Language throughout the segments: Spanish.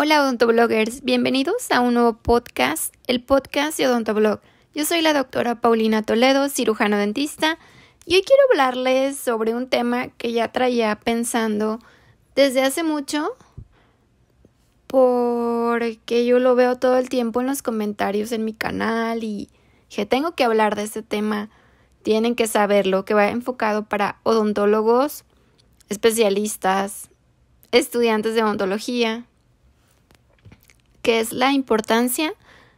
Hola odontobloggers, bienvenidos a un nuevo podcast, el podcast de Odontoblog. Yo soy la doctora Paulina Toledo, cirujano dentista, y hoy quiero hablarles sobre un tema que ya traía pensando desde hace mucho, porque yo lo veo todo el tiempo en los comentarios en mi canal y que tengo que hablar de este tema, tienen que saberlo, que va enfocado para odontólogos, especialistas, estudiantes de odontología, que es la importancia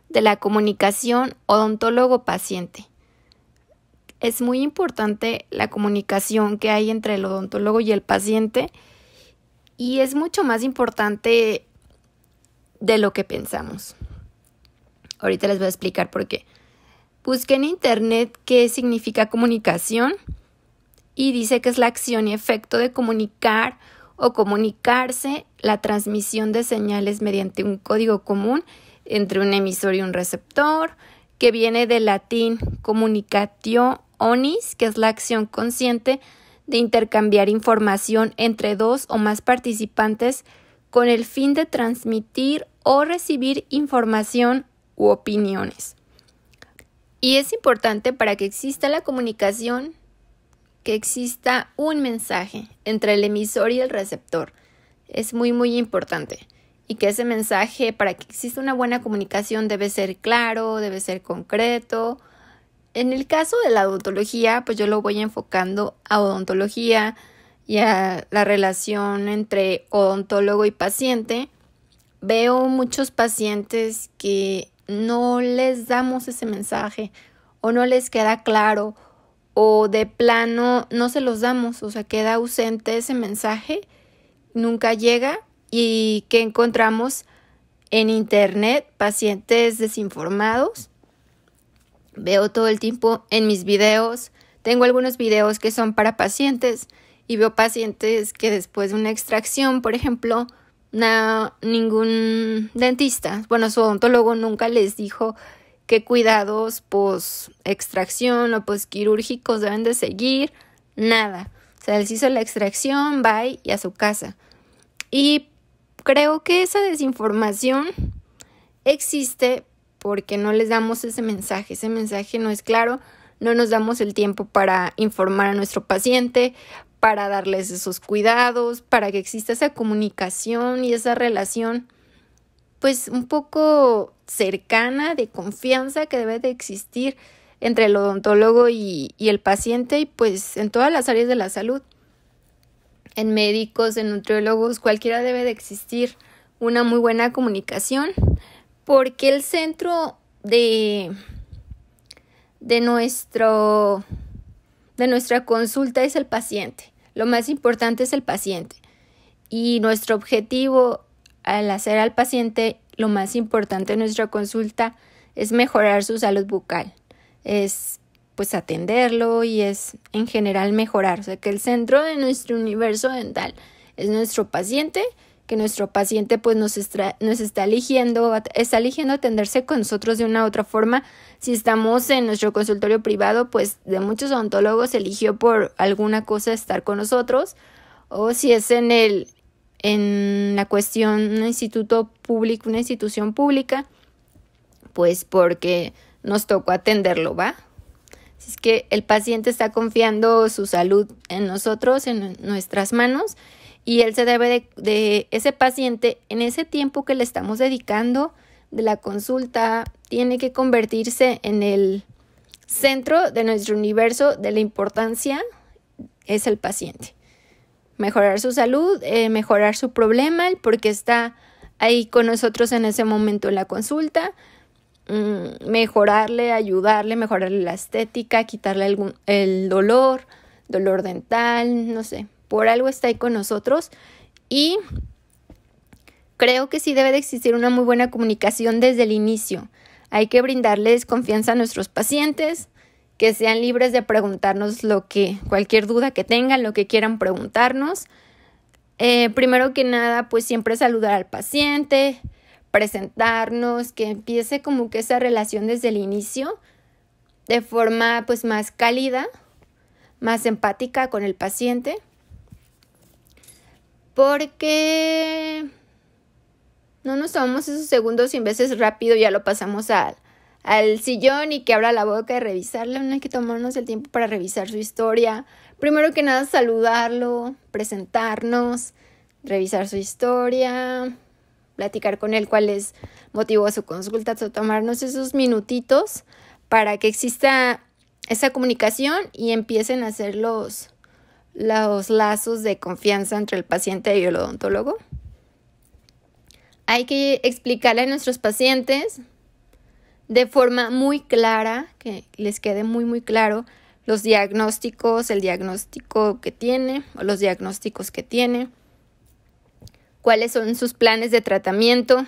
de la comunicación odontólogo-paciente. Es muy importante la comunicación que hay entre el odontólogo y el paciente y es mucho más importante de lo que pensamos. Ahorita les voy a explicar por qué. Busqué en internet qué significa comunicación y dice que es la acción y efecto de comunicar o comunicarse la transmisión de señales mediante un código común entre un emisor y un receptor, que viene del latín communicatio onis, que es la acción consciente de intercambiar información entre dos o más participantes con el fin de transmitir o recibir información u opiniones. Y es importante para que exista la comunicación que exista un mensaje entre el emisor y el receptor. Es muy, muy importante. Y que ese mensaje, para que exista una buena comunicación, debe ser claro, debe ser concreto. En el caso de la odontología, pues yo lo voy enfocando a odontología y a la relación entre odontólogo y paciente. Veo muchos pacientes que no les damos ese mensaje o no les queda claro o de plano no se los damos, o sea, queda ausente ese mensaje, nunca llega y que encontramos en internet pacientes desinformados. Veo todo el tiempo en mis videos, tengo algunos videos que son para pacientes y veo pacientes que después de una extracción, por ejemplo, ningún dentista, bueno, su odontólogo nunca les dijo qué cuidados post extracción o post quirúrgicos deben de seguir, nada. O sea, hizo la extracción, bye y a su casa. Y creo que esa desinformación existe porque no les damos ese mensaje. Ese mensaje no es claro, no nos damos el tiempo para informar a nuestro paciente, para darles esos cuidados, para que exista esa comunicación y esa relación pues un poco cercana, de confianza que debe de existir entre el odontólogo y, el paciente y pues en todas las áreas de la salud. En médicos, en nutriólogos, cualquiera debe de existir una muy buena comunicación porque el centro de, de, nuestro, de nuestra consulta es el paciente. Lo más importante es el paciente. Y nuestro objetivo al hacer al paciente lo más importante en nuestra consulta es mejorar su salud bucal, es pues atenderlo y es en general mejorar, o sea que el centro de nuestro universo dental es nuestro paciente, que nuestro paciente pues nos, nos está eligiendo, está eligiendo atenderse con nosotros de una u otra forma. Si estamos en nuestro consultorio privado, pues de muchos odontólogos eligió por alguna cosa estar con nosotros. O si es en el, en la cuestión un instituto público, una institución pública, pues porque nos tocó atenderlo, ¿va? Así es que el paciente está confiando su salud en nosotros, en nuestras manos, y él se debe de ese paciente, en ese tiempo que le estamos dedicando de la consulta, tiene que convertirse en el centro de nuestro universo, de la importancia, es el paciente mejorar su salud, eh, mejorar su problema, el está ahí con nosotros en ese momento en la consulta, mm, mejorarle, ayudarle, mejorarle la estética, quitarle algún, el dolor, dolor dental, no sé, por algo está ahí con nosotros y creo que sí debe de existir una muy buena comunicación desde el inicio. Hay que brindarles confianza a nuestros pacientes, que sean libres de preguntarnos lo que, cualquier duda que tengan, lo que quieran preguntarnos. Eh, primero que nada, pues siempre saludar al paciente, presentarnos, que empiece como que esa relación desde el inicio, de forma pues más cálida, más empática con el paciente. Porque no nos tomamos esos segundos sin en veces rápido ya lo pasamos a, al sillón y que abra la boca y revisarle, No hay que tomarnos el tiempo para revisar su historia. Primero que nada, saludarlo, presentarnos, revisar su historia, platicar con él cuál es motivo de su consulta, tomarnos esos minutitos para que exista esa comunicación y empiecen a hacer los, los lazos de confianza entre el paciente y el odontólogo. Hay que explicarle a nuestros pacientes de forma muy clara, que les quede muy, muy claro los diagnósticos, el diagnóstico que tiene o los diagnósticos que tiene, cuáles son sus planes de tratamiento.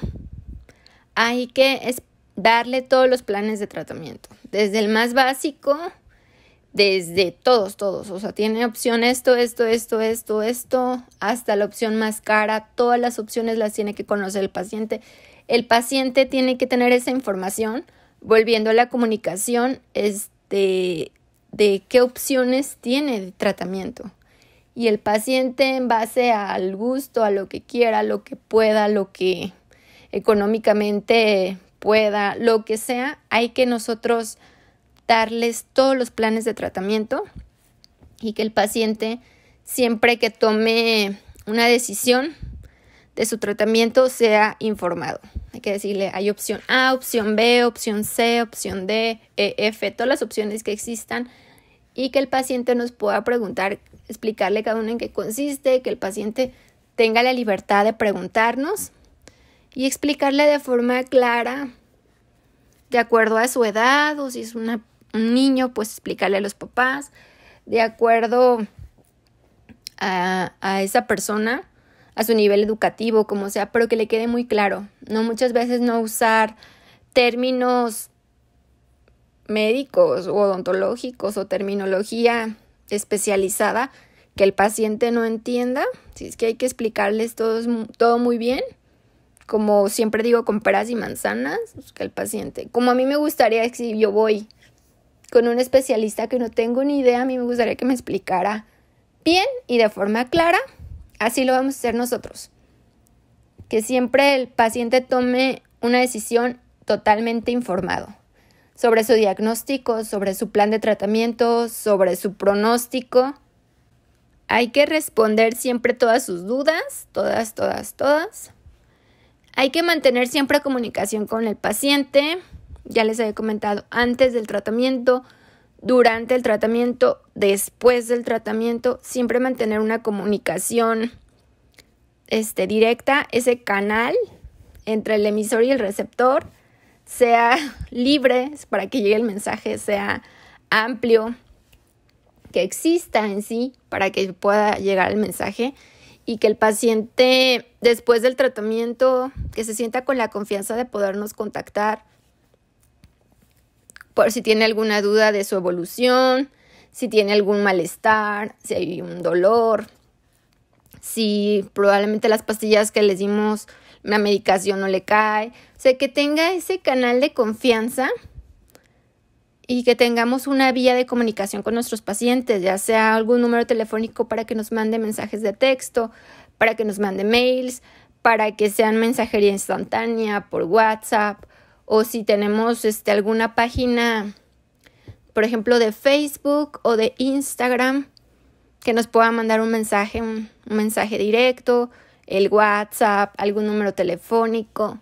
Hay que darle todos los planes de tratamiento, desde el más básico, desde todos, todos. O sea, tiene opción esto, esto, esto, esto, esto, hasta la opción más cara. Todas las opciones las tiene que conocer el paciente el paciente tiene que tener esa información, volviendo a la comunicación, este, de qué opciones tiene de tratamiento. Y el paciente en base al gusto, a lo que quiera, lo que pueda, lo que económicamente pueda, lo que sea, hay que nosotros darles todos los planes de tratamiento y que el paciente siempre que tome una decisión de su tratamiento sea informado. Hay que decirle, hay opción A, opción B, opción C, opción D, E, F, todas las opciones que existan y que el paciente nos pueda preguntar, explicarle cada una en qué consiste, que el paciente tenga la libertad de preguntarnos y explicarle de forma clara, de acuerdo a su edad o si es un niño, pues explicarle a los papás, de acuerdo a, a esa persona a su nivel educativo, como sea, pero que le quede muy claro, ¿no? Muchas veces no usar términos médicos o odontológicos o terminología especializada que el paciente no entienda, si es que hay que explicarles todo, todo muy bien, como siempre digo con peras y manzanas, pues, que el paciente, como a mí me gustaría si yo voy con un especialista que no tengo ni idea, a mí me gustaría que me explicara bien y de forma clara Así lo vamos a hacer nosotros. Que siempre el paciente tome una decisión totalmente informado sobre su diagnóstico, sobre su plan de tratamiento, sobre su pronóstico. Hay que responder siempre todas sus dudas, todas, todas, todas. Hay que mantener siempre comunicación con el paciente, ya les había comentado antes del tratamiento, durante el tratamiento, después del tratamiento, siempre mantener una comunicación este, directa, ese canal entre el emisor y el receptor sea libre para que llegue el mensaje, sea amplio, que exista en sí para que pueda llegar el mensaje y que el paciente después del tratamiento que se sienta con la confianza de podernos contactar por si tiene alguna duda de su evolución, si tiene algún malestar, si hay un dolor, si probablemente las pastillas que les dimos, la medicación no le cae. O sea, que tenga ese canal de confianza y que tengamos una vía de comunicación con nuestros pacientes, ya sea algún número telefónico para que nos mande mensajes de texto, para que nos mande mails, para que sean mensajería instantánea, por WhatsApp, o si tenemos este, alguna página, por ejemplo, de Facebook o de Instagram, que nos pueda mandar un mensaje, un, mensaje directo, el WhatsApp, algún número telefónico,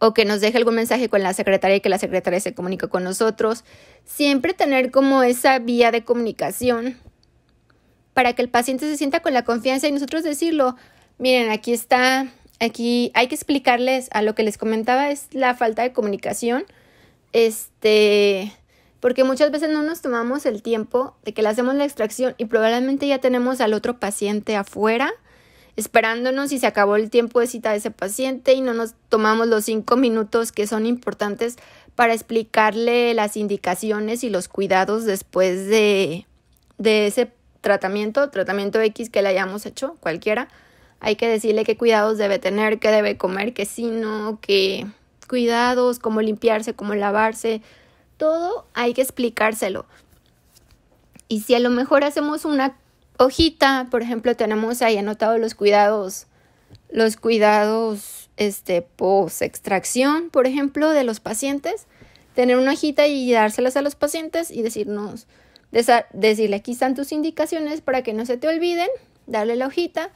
o que nos deje algún mensaje con la secretaria y que la secretaria se comunique con nosotros. Siempre tener como esa vía de comunicación para que el paciente se sienta con la confianza y nosotros decirlo, miren, aquí está aquí hay que explicarles a lo que les comentaba es la falta de comunicación. Este, porque muchas veces no nos tomamos el tiempo de que le hacemos la extracción y probablemente ya tenemos al otro paciente afuera esperándonos y se acabó el tiempo de cita de ese paciente y no nos tomamos los cinco minutos que son importantes para explicarle las indicaciones y los cuidados después de ese tratamiento, tratamiento X que le hayamos hecho, cualquiera hay que decirle qué cuidados debe tener, qué debe comer, qué si no, qué cuidados, cómo limpiarse, cómo lavarse, todo hay que explicárselo. Y si a lo mejor hacemos una hojita, por ejemplo, tenemos ahí anotado los cuidados, los cuidados este post extracción, por ejemplo, de los pacientes, tener una hojita y dárselas a los pacientes y decirnos decirle aquí están tus indicaciones para que no se te olviden, darle la hojita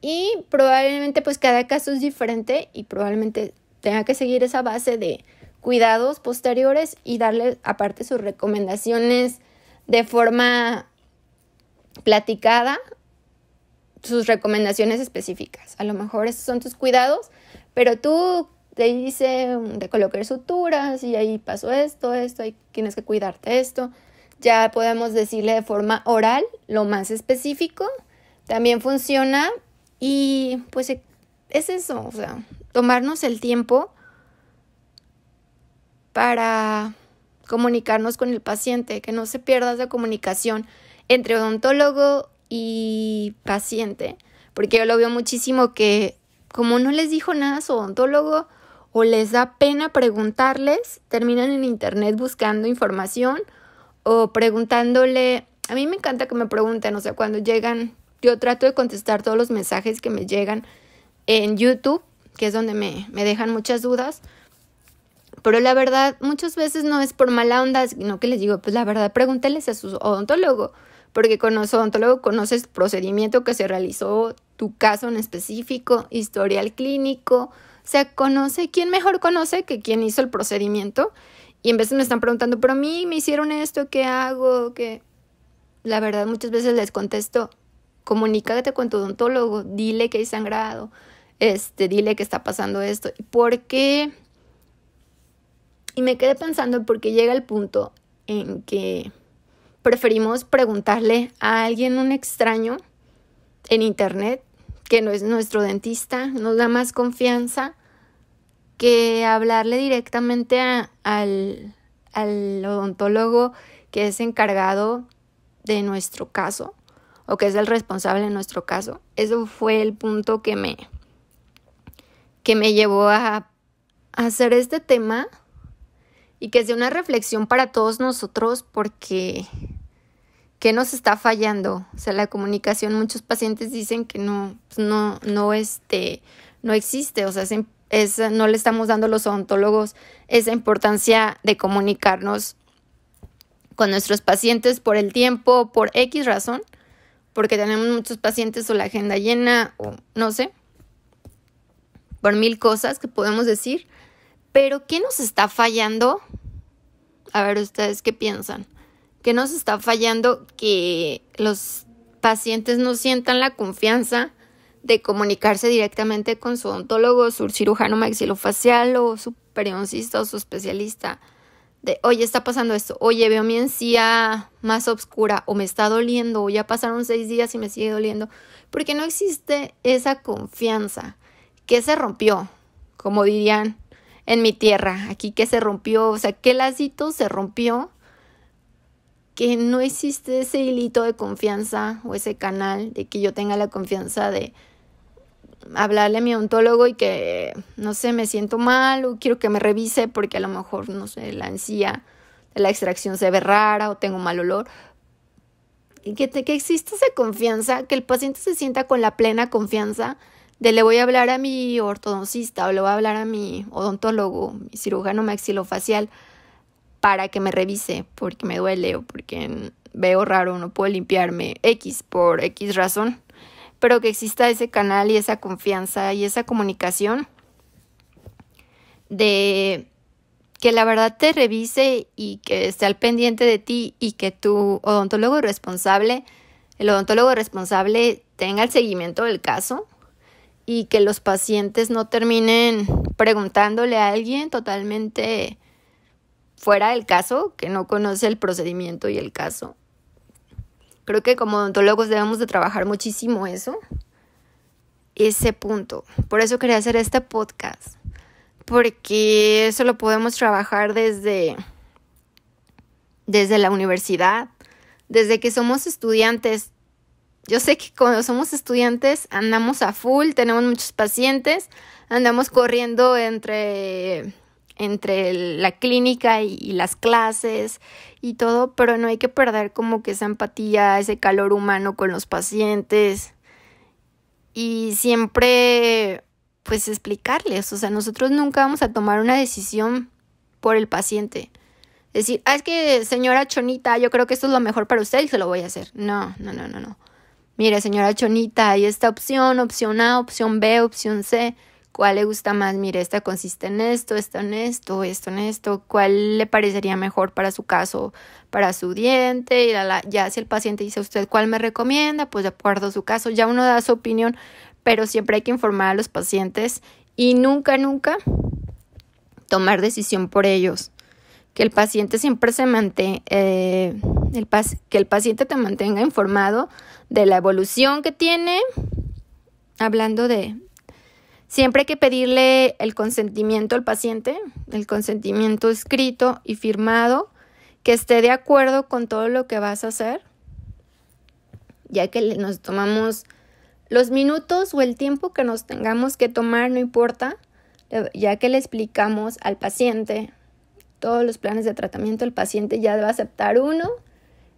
y probablemente pues cada caso es diferente y probablemente tenga que seguir esa base de cuidados posteriores y darle aparte sus recomendaciones de forma platicada, sus recomendaciones específicas. A lo mejor esos son tus cuidados, pero tú te dice de colocar suturas y ahí pasó esto, esto, ahí tienes que cuidarte esto. Ya podemos decirle de forma oral lo más específico. También funciona y pues e, es eso, o sea, tomarnos el tiempo para comunicarnos con el paciente, que no se pierda esa comunicación entre odontólogo y paciente, porque yo lo veo muchísimo que como no les dijo nada su odontólogo o les da pena preguntarles, terminan en internet buscando información o preguntándole, a mí me encanta que me pregunten, o sea, cuando llegan yo trato de contestar todos los mensajes que me llegan en YouTube, que es donde me, dejan muchas dudas. Pero la verdad, muchas veces no es por mala onda, sino que les digo, pues la verdad, pregúnteles a su odontólogo, porque con su odontólogo conoces procedimiento que se realizó, tu caso en específico, historial clínico, o sea, conoce, ¿quién mejor conoce que quien hizo el procedimiento? Y en veces me están preguntando, pero a mí me hicieron esto, ¿qué hago? ¿Qué? La verdad, muchas veces les contesto, comunícate con tu odontólogo, dile que hay sangrado, este, dile que está pasando esto. ¿Por qué? Y me quedé pensando porque llega el punto en que preferimos preguntarle a alguien, un extraño, en internet, que no es nuestro dentista, nos da más confianza que hablarle directamente al, al odontólogo que es encargado de nuestro caso o que es el responsable en nuestro caso. Eso fue el punto que me, que me llevó a hacer este tema y que es de una reflexión para todos nosotros porque ¿qué nos está fallando? O sea, la comunicación, muchos pacientes dicen que no, pues no, no, este, no existe, o sea, no le estamos dando a los odontólogos esa importancia de comunicarnos con nuestros pacientes por el tiempo, por X razón porque tenemos muchos pacientes o la agenda llena o no sé, por mil cosas que podemos decir. Pero ¿qué nos está fallando? A ver, ustedes qué piensan. ¿Qué nos está fallando que los pacientes no sientan la confianza de comunicarse directamente con su odontólogo, su cirujano maxilofacial o su periodoncista o su especialista? de, oye, está pasando esto, oye, veo mi encía más oscura o me está doliendo o ya pasaron seis días y me sigue doliendo, porque no existe esa confianza que se rompió, como dirían en mi tierra, aquí que se rompió, o sea, qué lacito se rompió, que no existe ese hilito de confianza o ese canal de que yo tenga la confianza de, hablarle a mi odontólogo y que, no sé, me siento mal o quiero que me revise porque a lo mejor, no sé, la encía, la extracción se ve rara o tengo mal olor. Y que, que exista esa confianza, que el paciente se sienta con la plena confianza de le voy a hablar a mi ortodoncista o le voy a hablar a mi odontólogo, mi cirujano maxilofacial, para que me revise porque me duele o porque veo raro, no puedo limpiarme X por X razón pero que exista ese canal y esa confianza y esa comunicación de que la verdad te revise y que esté al pendiente de ti y que tu odontólogo responsable, el odontólogo responsable tenga el seguimiento del caso y que los pacientes no terminen preguntándole a alguien totalmente fuera del caso, que no conoce el procedimiento y el caso. Creo que como odontólogos debemos de trabajar muchísimo eso, ese punto. Por eso quería hacer este podcast, porque eso lo podemos trabajar desde, desde la universidad, desde que somos estudiantes. Yo sé que cuando somos estudiantes andamos a full, tenemos muchos pacientes, andamos corriendo entre entre la clínica y, las clases y todo, pero no hay que perder como que esa empatía, ese calor humano con los pacientes y siempre pues explicarles, o sea, nosotros nunca vamos a tomar una decisión por el paciente. Decir, ah, es que señora Chonita, yo creo que esto es lo mejor para usted y se lo voy a hacer. No, no, no, no, no. Mire, señora Chonita, hay esta opción, opción A, opción B, opción C cuál le gusta más, mire, esta consiste en esto, esta en esto, esto en esto, cuál le parecería mejor para su caso, para su diente, y ya si el paciente dice a usted cuál me recomienda, pues de acuerdo a su caso, ya uno da su opinión, pero siempre hay que informar a los pacientes y nunca, nunca tomar decisión por ellos. Que el paciente siempre se mantenga, eh, que el paciente te mantenga informado de la evolución que tiene, hablando de, Siempre hay que pedirle el consentimiento al paciente, el consentimiento escrito y firmado, que esté de acuerdo con todo lo que vas a hacer, ya que nos tomamos los minutos o el tiempo que nos tengamos que tomar, no importa, eh, ya que le explicamos al paciente todos los planes de tratamiento, el paciente ya va aceptar uno,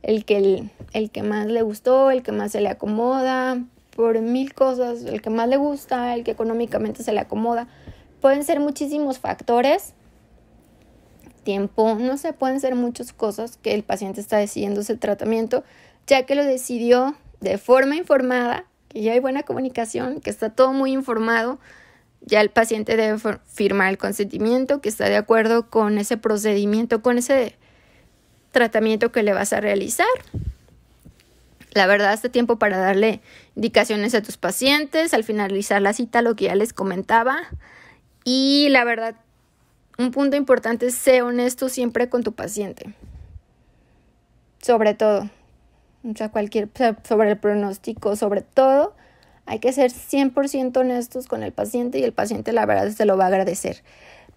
el que, el que más le gustó, el que más se le acomoda, por mil cosas, el que más le gusta, el que económicamente se le acomoda. Pueden ser muchísimos factores, tiempo, no sé, pueden ser muchas cosas que el paciente está decidiendo ese tratamiento, ya que lo decidió de forma informada, que ya hay buena comunicación, que está todo muy informado, ya el paciente debe firmar el consentimiento, que está de acuerdo con ese procedimiento, con ese tratamiento que le vas a realizar. La verdad, este tiempo para darle indicaciones a tus pacientes, al finalizar la cita, lo que ya les comentaba. Y la verdad, un punto importante es ser honesto siempre con tu paciente. Sobre todo, o sea, cualquier, sobre el pronóstico, sobre todo, hay que ser 100% honestos con el paciente y el paciente la verdad se lo va a agradecer.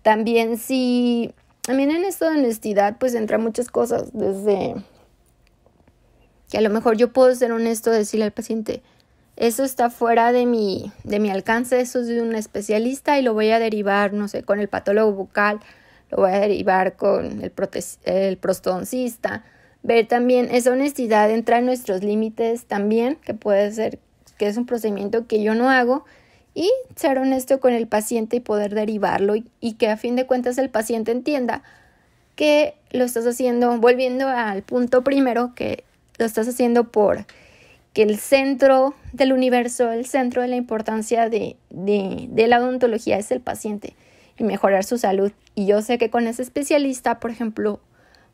También si, también en esto de honestidad, pues entra muchas cosas, desde que a lo mejor yo puedo ser honesto, decirle al paciente, eso está fuera de mi, de mi alcance, eso es de un especialista y lo voy a derivar, no sé, con el patólogo bucal, lo voy a derivar con el, el prostodoncista. Ver también esa honestidad, entrar en nuestros límites también, que puede ser que es un procedimiento que yo no hago, y ser honesto con el paciente y poder derivarlo y que a fin de cuentas el paciente entienda que lo estás haciendo, volviendo al punto primero, que lo estás haciendo por que el centro del universo, el centro de la importancia de, la odontología es el paciente y mejorar su salud. Y yo sé que con ese especialista, por ejemplo,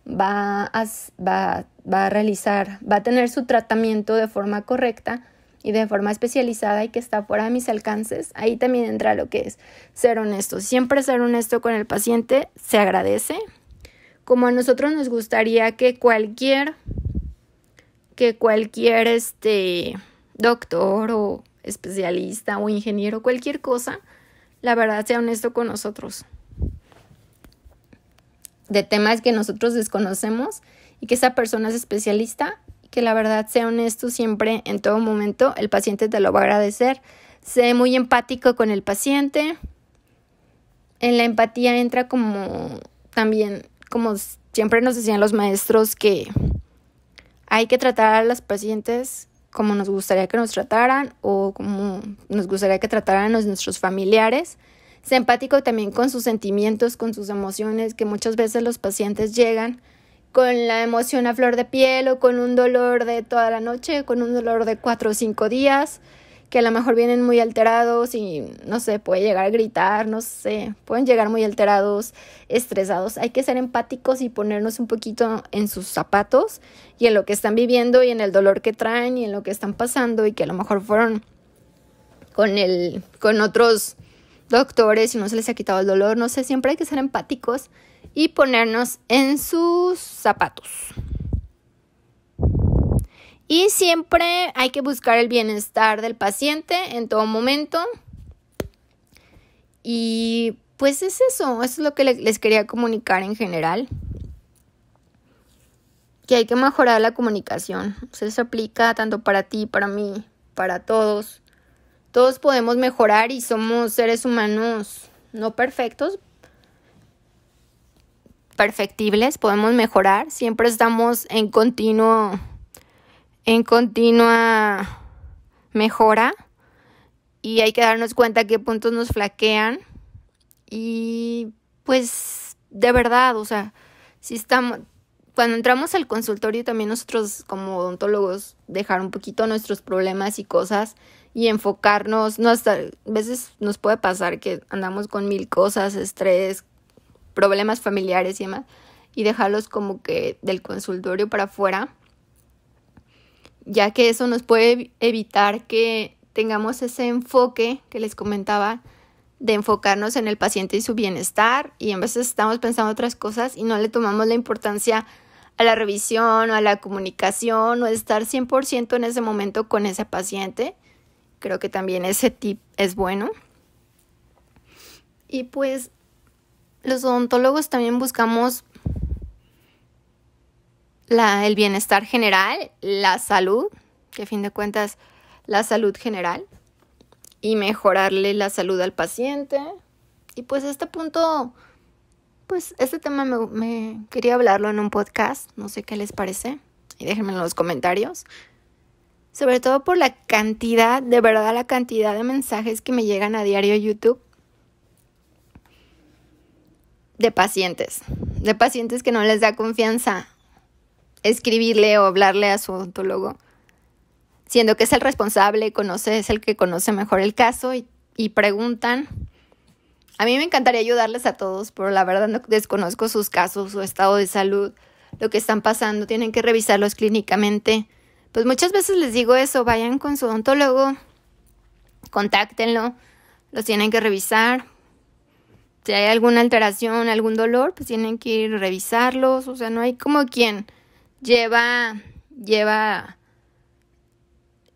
va va, va a realizar, va a tener su tratamiento de forma correcta y de forma especializada y que está fuera de mis alcances. Ahí también entra lo que es ser honesto. Siempre ser honesto con el paciente se agradece. Como a nosotros nos gustaría que cualquier que cualquier este doctor o especialista o ingeniero, cualquier cosa, la verdad sea honesto con nosotros. De temas que nosotros desconocemos y que esa persona es especialista, que la verdad sea honesto siempre, en todo momento, el paciente te lo va a agradecer. Sé muy empático con el paciente. En la empatía entra como también, como siempre nos decían los maestros, que hay que tratar a las pacientes como nos gustaría que nos trataran o como nos gustaría que trataran a nuestros familiares. Sempático empático también con sus sentimientos, con sus emociones, que muchas veces los pacientes llegan con la emoción a flor de piel o con un dolor de toda la noche, con un dolor de cuatro o cinco días que a lo mejor vienen muy alterados y no sé, puede llegar a gritar, no sé, pueden llegar muy alterados, estresados. Hay que ser empáticos y ponernos un poquito en sus zapatos y en lo que están viviendo y en el dolor que traen y en lo que están pasando y que a lo mejor fueron con el con otros doctores y no se les ha quitado el dolor, no sé, siempre hay que ser empáticos y ponernos en sus zapatos. Y siempre hay que buscar el bienestar del paciente en todo momento. Y pues es eso, eso es lo que les quería comunicar en general. Que hay que mejorar la comunicación. Se se aplica tanto para ti, para mí, para todos. Todos podemos mejorar y somos seres humanos no perfectos, perfectibles, podemos mejorar. Siempre estamos en continuo en continua mejora y hay que darnos cuenta qué puntos nos flaquean y pues de verdad, o sea, si estamos cuando entramos al consultorio también nosotros como odontólogos dejar un poquito nuestros problemas y cosas y enfocarnos, no hasta a veces nos puede pasar que andamos con mil cosas, estrés, problemas familiares y demás y dejarlos como que del consultorio para afuera ya que eso nos puede evitar que tengamos ese enfoque que les comentaba de enfocarnos en el paciente y su bienestar y en veces estamos pensando otras cosas y no le tomamos la importancia a la revisión o a la comunicación o estar 100% en ese momento con ese paciente. Creo que también ese tip es bueno. Y pues los odontólogos también buscamos el bienestar general, la salud, que a fin de cuentas la salud general, y mejorarle la salud al paciente. Y pues este punto, pues este tema me, me quería hablarlo en un podcast, no sé qué les parece, y déjenme en los comentarios. Sobre todo por la cantidad, de verdad la cantidad de mensajes que me llegan a diario YouTube de pacientes, de pacientes que no les da confianza escribirle o hablarle a su odontólogo, siendo que es el responsable, conoce, es el que conoce mejor el caso y, y preguntan. A mí me encantaría ayudarles a todos, pero la verdad no desconozco sus casos, su estado de salud, lo que están pasando, tienen que revisarlos clínicamente. Pues muchas veces les digo eso, vayan con su odontólogo, contáctenlo, los tienen que revisar. Si hay alguna alteración, algún dolor, pues tienen que ir a revisarlos, o sea, no hay como quien lleva, lleva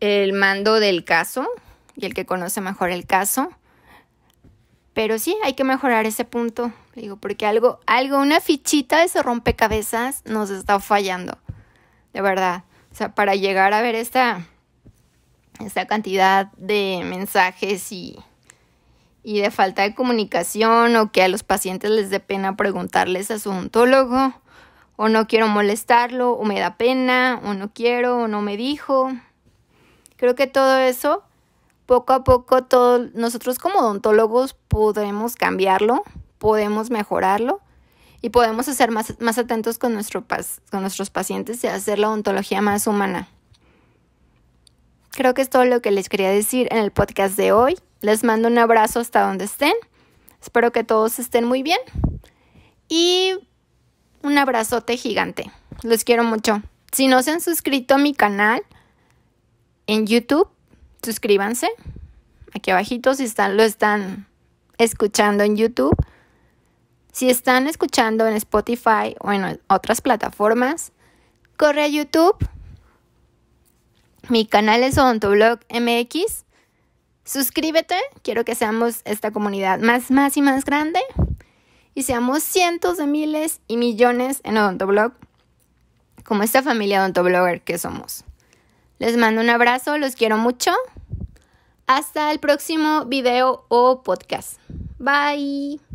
el mando del caso y el que conoce mejor el caso. Pero sí, hay que mejorar ese punto, digo, porque algo, algo, una fichita de ese rompecabezas nos está fallando, de verdad. O sea, para llegar a ver esta, esta cantidad de mensajes y, y de falta de comunicación o que a los pacientes les dé pena preguntarles a su ontólogo o no quiero molestarlo, o me da pena, o no quiero, o no me dijo. Creo que todo eso, poco a poco, todos nosotros como odontólogos podemos cambiarlo, podemos mejorarlo y podemos ser más, atentos con, nuestro, con nuestros pacientes y hacer la odontología más humana. Creo que es todo lo que les quería decir en el podcast de hoy. Les mando un abrazo hasta donde estén. Espero que todos estén muy bien. Y un abrazote gigante. Los quiero mucho. Si no se han suscrito a mi canal en YouTube, suscríbanse. Aquí abajito si están, lo están escuchando en YouTube. Si están escuchando en Spotify o en otras plataformas, corre a YouTube. Mi canal es Odontoblog MX. Suscríbete, quiero que seamos esta comunidad más, más y más grande y seamos cientos de miles y millones en Odontoblog, como esta familia odontoblogger que somos. Les mando un abrazo, los quiero mucho. Hasta el próximo video o podcast. Bye.